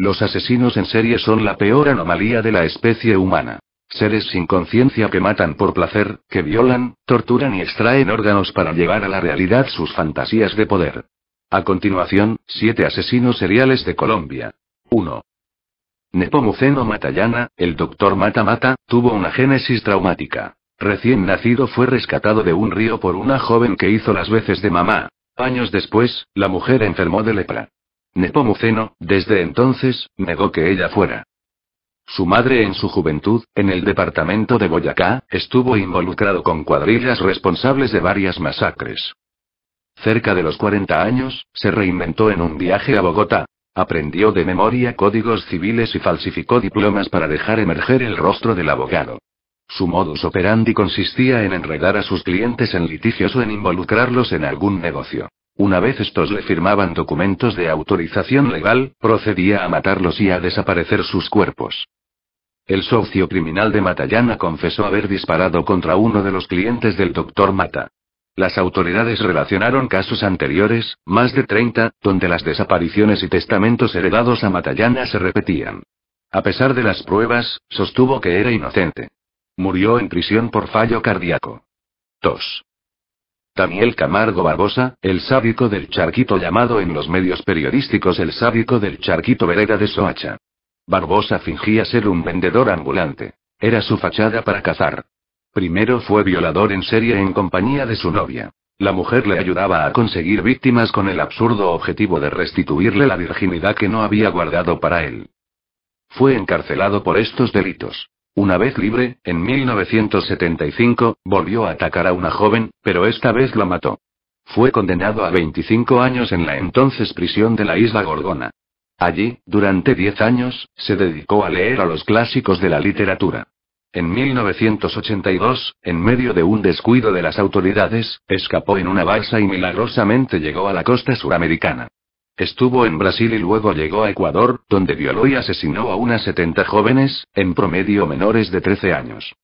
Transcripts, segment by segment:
Los asesinos en serie son la peor anomalía de la especie humana. Seres sin conciencia que matan por placer, que violan, torturan y extraen órganos para llevar a la realidad sus fantasías de poder. A continuación, siete asesinos seriales de Colombia. 1. Nepomuceno Matallana, el doctor Mata Mata, tuvo una génesis traumática. Recién nacido fue rescatado de un río por una joven que hizo las veces de mamá. Años después, la mujer enfermó de lepra. Nepomuceno, desde entonces, negó que ella fuera. Su madre en su juventud, en el departamento de Boyacá, estuvo involucrado con cuadrillas responsables de varias masacres. Cerca de los 40 años, se reinventó en un viaje a Bogotá. Aprendió de memoria códigos civiles y falsificó diplomas para dejar emerger el rostro del abogado. Su modus operandi consistía en enredar a sus clientes en litigios o en involucrarlos en algún negocio. Una vez estos le firmaban documentos de autorización legal, procedía a matarlos y a desaparecer sus cuerpos. El socio criminal de Matallana confesó haber disparado contra uno de los clientes del doctor Mata. Las autoridades relacionaron casos anteriores, más de 30, donde las desapariciones y testamentos heredados a Matallana se repetían. A pesar de las pruebas, sostuvo que era inocente. Murió en prisión por fallo cardíaco. 2. Daniel Camargo Barbosa, el sádico del charquito llamado en los medios periodísticos el sádico del charquito vereda de Soacha. Barbosa fingía ser un vendedor ambulante. Era su fachada para cazar. Primero fue violador en serie en compañía de su novia. La mujer le ayudaba a conseguir víctimas con el absurdo objetivo de restituirle la virginidad que no había guardado para él. Fue encarcelado por estos delitos. Una vez libre, en 1975, volvió a atacar a una joven, pero esta vez la mató. Fue condenado a 25 años en la entonces prisión de la isla Gorgona. Allí, durante 10 años, se dedicó a leer a los clásicos de la literatura. En 1982, en medio de un descuido de las autoridades, escapó en una balsa y milagrosamente llegó a la costa suramericana. Estuvo en Brasil y luego llegó a Ecuador, donde violó y asesinó a unas 70 jóvenes, en promedio menores de 13 años.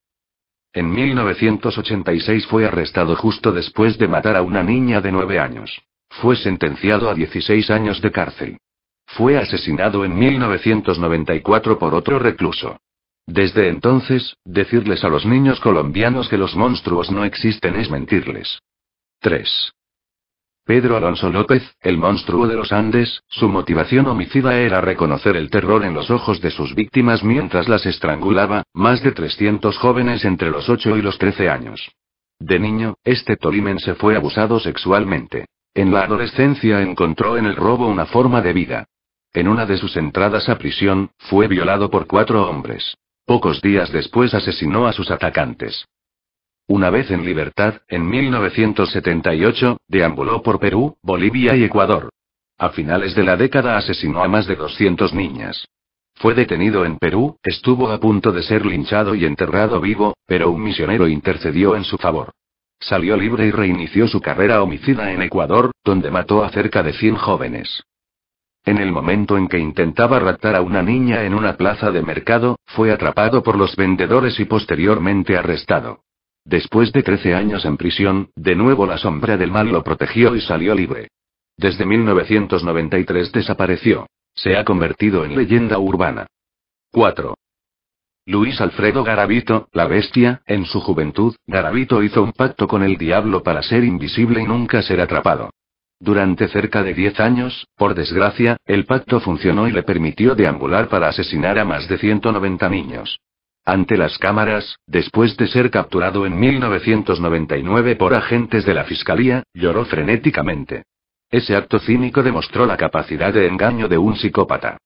En 1986 fue arrestado justo después de matar a una niña de 9 años. Fue sentenciado a 16 años de cárcel. Fue asesinado en 1994 por otro recluso. Desde entonces, decirles a los niños colombianos que los monstruos no existen es mentirles. 3. Pedro Alonso López, el monstruo de los Andes, su motivación homicida era reconocer el terror en los ojos de sus víctimas mientras las estrangulaba, más de 300 jóvenes entre los 8 y los 13 años. De niño, este tolimense fue abusado sexualmente. En la adolescencia encontró en el robo una forma de vida. En una de sus entradas a prisión, fue violado por cuatro hombres. Pocos días después asesinó a sus atacantes. Una vez en libertad, en 1978, deambuló por Perú, Bolivia y Ecuador. A finales de la década asesinó a más de 200 niñas. Fue detenido en Perú, estuvo a punto de ser linchado y enterrado vivo, pero un misionero intercedió en su favor. Salió libre y reinició su carrera homicida en Ecuador, donde mató a cerca de 100 jóvenes. En el momento en que intentaba raptar a una niña en una plaza de mercado, fue atrapado por los vendedores y posteriormente arrestado. Después de 13 años en prisión, de nuevo la sombra del mal lo protegió y salió libre. Desde 1993 desapareció. Se ha convertido en leyenda urbana. 4. Luis Alfredo Garavito, la bestia, en su juventud, Garavito hizo un pacto con el diablo para ser invisible y nunca ser atrapado. Durante cerca de 10 años, por desgracia, el pacto funcionó y le permitió deambular para asesinar a más de 190 niños ante las cámaras, después de ser capturado en 1999 por agentes de la Fiscalía, lloró frenéticamente. Ese acto cínico demostró la capacidad de engaño de un psicópata.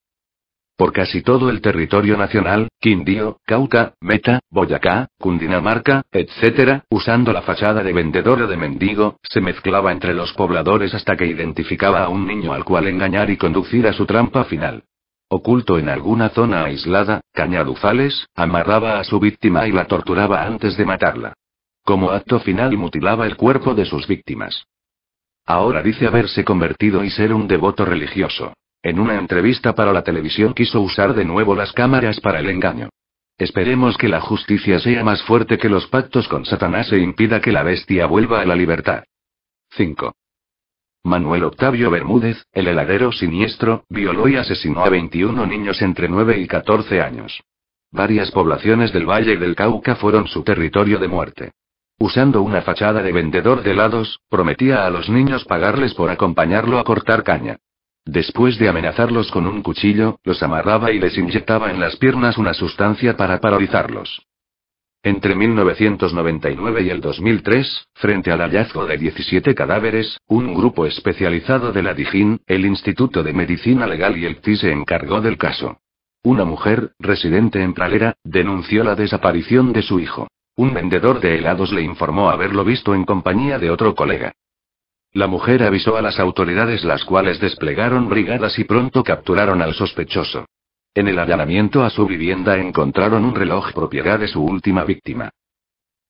Por casi todo el territorio nacional, Quindío, Cauca, Meta, Boyacá, Cundinamarca, etc., usando la fachada de vendedor o de mendigo, se mezclaba entre los pobladores hasta que identificaba a un niño al cual engañar y conducir a su trampa final. Oculto en alguna zona aislada, Cañaduzales, amarraba a su víctima y la torturaba antes de matarla. Como acto final mutilaba el cuerpo de sus víctimas. Ahora dice haberse convertido y ser un devoto religioso. En una entrevista para la televisión quiso usar de nuevo las cámaras para el engaño. Esperemos que la justicia sea más fuerte que los pactos con Satanás e impida que la bestia vuelva a la libertad. 5. Manuel Octavio Bermúdez, el heladero siniestro, violó y asesinó a 21 niños entre 9 y 14 años. Varias poblaciones del Valle del Cauca fueron su territorio de muerte. Usando una fachada de vendedor de helados, prometía a los niños pagarles por acompañarlo a cortar caña. Después de amenazarlos con un cuchillo, los amarraba y les inyectaba en las piernas una sustancia para paralizarlos. Entre 1999 y el 2003, frente al hallazgo de 17 cadáveres, un grupo especializado de la Dijín, el Instituto de Medicina Legal y el TI se encargó del caso. Una mujer, residente en Pradera, denunció la desaparición de su hijo. Un vendedor de helados le informó haberlo visto en compañía de otro colega. La mujer avisó a las autoridades las cuales desplegaron brigadas y pronto capturaron al sospechoso. En el allanamiento a su vivienda encontraron un reloj propiedad de su última víctima.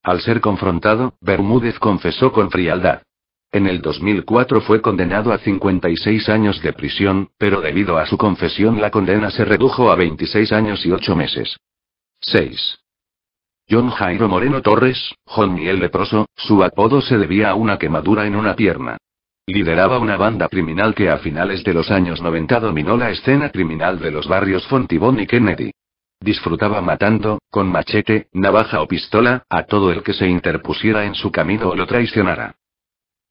Al ser confrontado, Bermúdez confesó con frialdad. En el 2004 fue condenado a 56 años de prisión, pero debido a su confesión la condena se redujo a 26 años y 8 meses. 6. John Jairo Moreno Torres, John el Leproso, su apodo se debía a una quemadura en una pierna. Lideraba una banda criminal que a finales de los años 90 dominó la escena criminal de los barrios Fontibón y Kennedy. Disfrutaba matando, con machete, navaja o pistola, a todo el que se interpusiera en su camino o lo traicionara.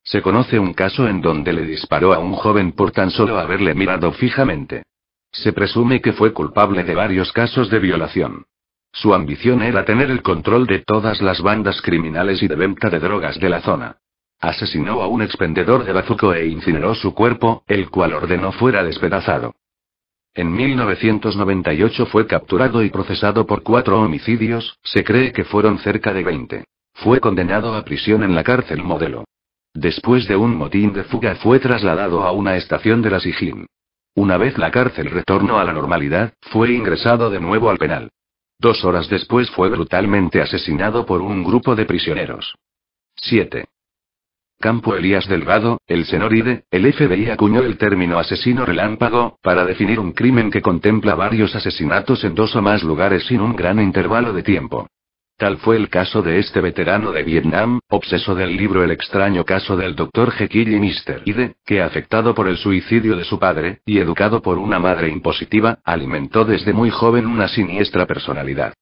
Se conoce un caso en donde le disparó a un joven por tan solo haberle mirado fijamente. Se presume que fue culpable de varios casos de violación. Su ambición era tener el control de todas las bandas criminales y de venta de drogas de la zona. Asesinó a un expendedor de bazuco e incineró su cuerpo, el cual ordenó fuera despedazado. En 1998 fue capturado y procesado por cuatro homicidios, se cree que fueron cerca de 20. Fue condenado a prisión en la cárcel modelo. Después de un motín de fuga fue trasladado a una estación de la Sijín. Una vez la cárcel retornó a la normalidad, fue ingresado de nuevo al penal. Dos horas después fue brutalmente asesinado por un grupo de prisioneros. 7. Campo Elías Delgado, el Ide, el FBI acuñó el término asesino relámpago, para definir un crimen que contempla varios asesinatos en dos o más lugares sin un gran intervalo de tiempo. Tal fue el caso de este veterano de Vietnam, obseso del libro El extraño caso del Dr. Jekyll y Mr. Hyde, que afectado por el suicidio de su padre, y educado por una madre impositiva, alimentó desde muy joven una siniestra personalidad.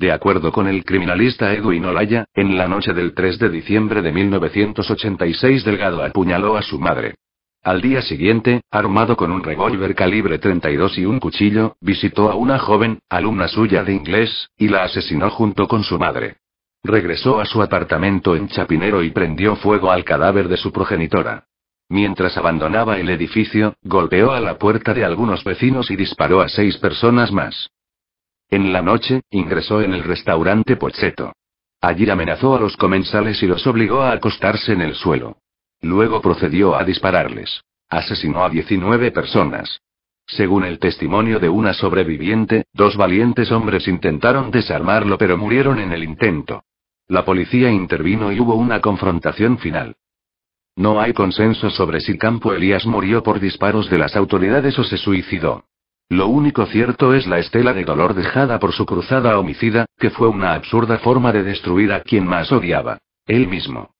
De acuerdo con el criminalista Edwin Olaya, en la noche del 3 de diciembre de 1986 Delgado apuñaló a su madre. Al día siguiente, armado con un revólver calibre 32 y un cuchillo, visitó a una joven, alumna suya de inglés, y la asesinó junto con su madre. Regresó a su apartamento en Chapinero y prendió fuego al cadáver de su progenitora. Mientras abandonaba el edificio, golpeó a la puerta de algunos vecinos y disparó a seis personas más. En la noche, ingresó en el restaurante Pozzetto. Allí amenazó a los comensales y los obligó a acostarse en el suelo. Luego procedió a dispararles. Asesinó a 19 personas. Según el testimonio de una sobreviviente, dos valientes hombres intentaron desarmarlo pero murieron en el intento. La policía intervino y hubo una confrontación final. No hay consenso sobre si Campo Elías murió por disparos de las autoridades o se suicidó. Lo único cierto es la estela de dolor dejada por su cruzada homicida, que fue una absurda forma de destruir a quien más odiaba. Él mismo.